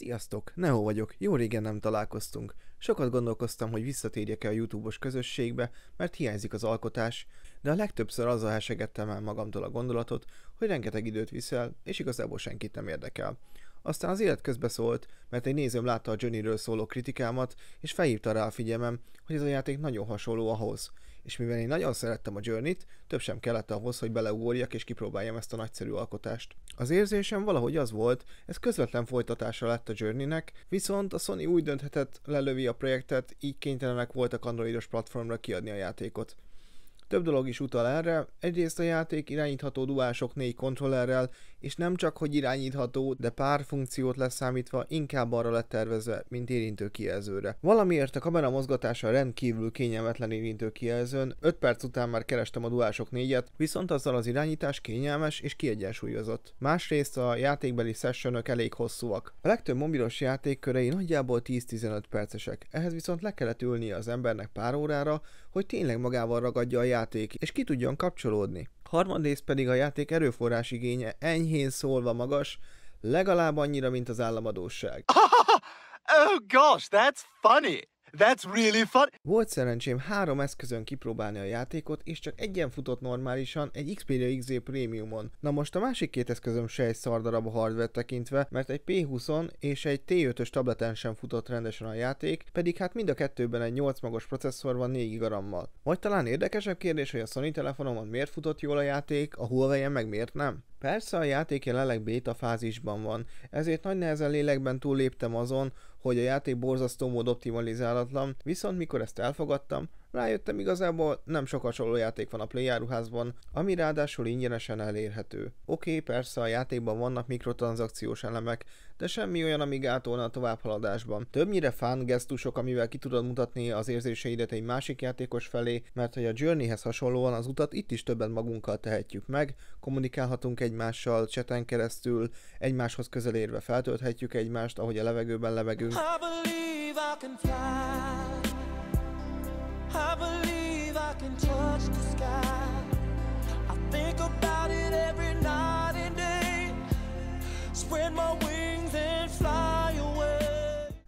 Sziasztok, Neho vagyok, jó régen nem találkoztunk. Sokat gondolkoztam, hogy visszatérjek-e a YouTube-os közösségbe, mert hiányzik az alkotás, de a legtöbbször azzal hesegettem el magamtól a gondolatot, hogy rengeteg időt viszel, és igazából senkit nem érdekel. Aztán az élet közbe szólt, mert egy nézőm látta a Johnnyről szóló kritikámat, és felhívta rá a figyelmem, hogy ez a játék nagyon hasonló ahhoz és mivel én nagyon szerettem a Journey-t, több sem kellett ahhoz, hogy beleugorjak és kipróbáljam ezt a nagyszerű alkotást. Az érzésem valahogy az volt, ez közvetlen folytatása lett a Journey-nek, viszont a Sony úgy dönthetett, lelövi a projektet, így kénytelenek voltak androidos platformra kiadni a játékot. Több dolog is utal erre, egyrészt a játék irányítható duások négy kontrollerrel, és nem csak hogy irányítható, de pár funkciót leszámítva inkább arra lett tervezve, mint érintő kijelzőre. Valamiért a kamera mozgatása rendkívül kényelmetlen érintő kijelzőn, 5 perc után már kerestem a duások négyet, viszont azzal az irányítás kényelmes és kiegyensúlyozott. Másrészt a játékbeli sessionök elég hosszúak. A legtöbb mobilos játék körei nagyjából 10-15 percesek, ehhez viszont le kellett ülni az embernek pár órára, hogy tényleg magával ragadja a játék játék, és ki tudjon kapcsolódni. Harmadrészt pedig a játék erőforrás igénye enyhén szólva magas, legalább annyira, mint az államadóság. Oh, gosh, that's funny! That's really fun! Volt szerencsém három eszközön kipróbálni a játékot, és csak egyen futott normálisan egy Xperia XZ Premiumon. Na most a másik két eszközöm se egy szar darab a hardware tekintve, mert egy P20-on és egy T5-ös tableten sem futott rendesen a játék, pedig hát mind a kettőben egy 8 magos processzor van 4 gigarammal. Vagy talán érdekesebb kérdés, hogy a Sony telefonomon miért futott jól a játék, a huawei meg miért nem? Persze a játék jelenleg beta fázisban van, ezért nagy nehezen lélekben túlléptem azon, hogy a játék borzasztó mód optimalizálatlan, viszont mikor ezt elfogadtam, Rájöttem igazából, nem sok hasonló játék van a playjáruházban, ami ráadásul ingyenesen elérhető. Oké, okay, persze a játékban vannak mikrotranszakciós elemek, de semmi olyan, ami gátolna a továbbhaladásban. Többnyire fán gesztusok, amivel ki tudod mutatni az érzéseidet egy másik játékos felé, mert hogy a Journeyhez hasonlóan az utat itt is többen magunkkal tehetjük meg, kommunikálhatunk egymással, cseten keresztül, egymáshoz közel érve feltölthetjük egymást, ahogy a levegőben levegünk. I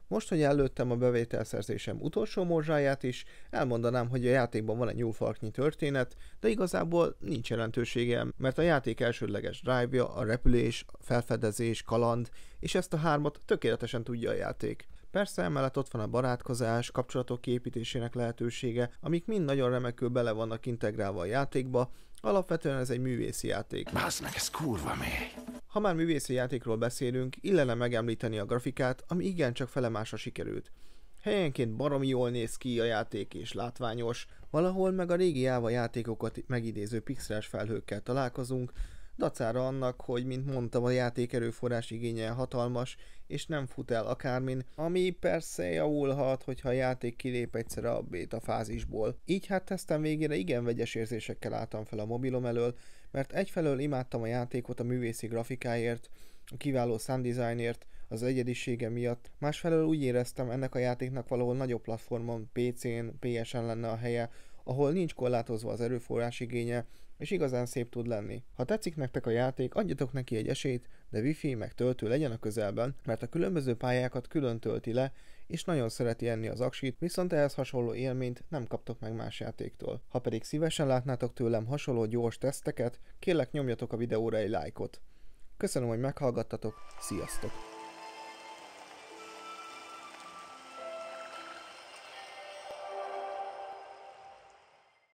Most, hogy előttem a bevételszerzésem utolsó morzsáját is, elmondanám, hogy a játékban van egy jó történet, de igazából nincs jelentősége, mert a játék elsődleges drive-ja a repülés, felfedezés, kaland, és ezt a hármat tökéletesen tudja a játék. Persze emellett ott van a barátkozás, kapcsolatok kiépítésének lehetősége, amik mind nagyon remekül bele vannak integrálva a játékba, alapvetően ez egy művészi játék. Bász meg, ez kurva mély. Ha már művészi játékról beszélünk, illene megemlíteni a grafikát, ami igencsak felemásra sikerült. Helyenként baromi jól néz ki a játék és látványos, valahol meg a régi Java játékokat megidéző pixeles felhőkkel találkozunk, dacára annak, hogy, mint mondtam, a játék erőforrás igénye hatalmas, és nem fut el akármin, ami persze javulhat, hogyha a játék kilép egyszer a beta fázisból. Így hát tesztem végére igen vegyes érzésekkel álltam fel a mobilom elől, mert egyfelől imádtam a játékot a művészi grafikáért, a kiváló sounddesignért, az egyedisége miatt, másfelől úgy éreztem ennek a játéknak valahol nagyobb platformon, PC-n, PS-en lenne a helye, ahol nincs korlátozva az erőforrás igénye, és igazán szép tud lenni. Ha tetszik nektek a játék, adjatok neki egy esélyt, de wifi meg töltő legyen a közelben, mert a különböző pályákat külön tölti le, és nagyon szereti enni az aksit, viszont ehhez hasonló élményt nem kaptok meg más játéktól. Ha pedig szívesen látnátok tőlem hasonló gyors teszteket, kérlek nyomjatok a videóra egy lájkot. Köszönöm, hogy meghallgattatok, sziasztok!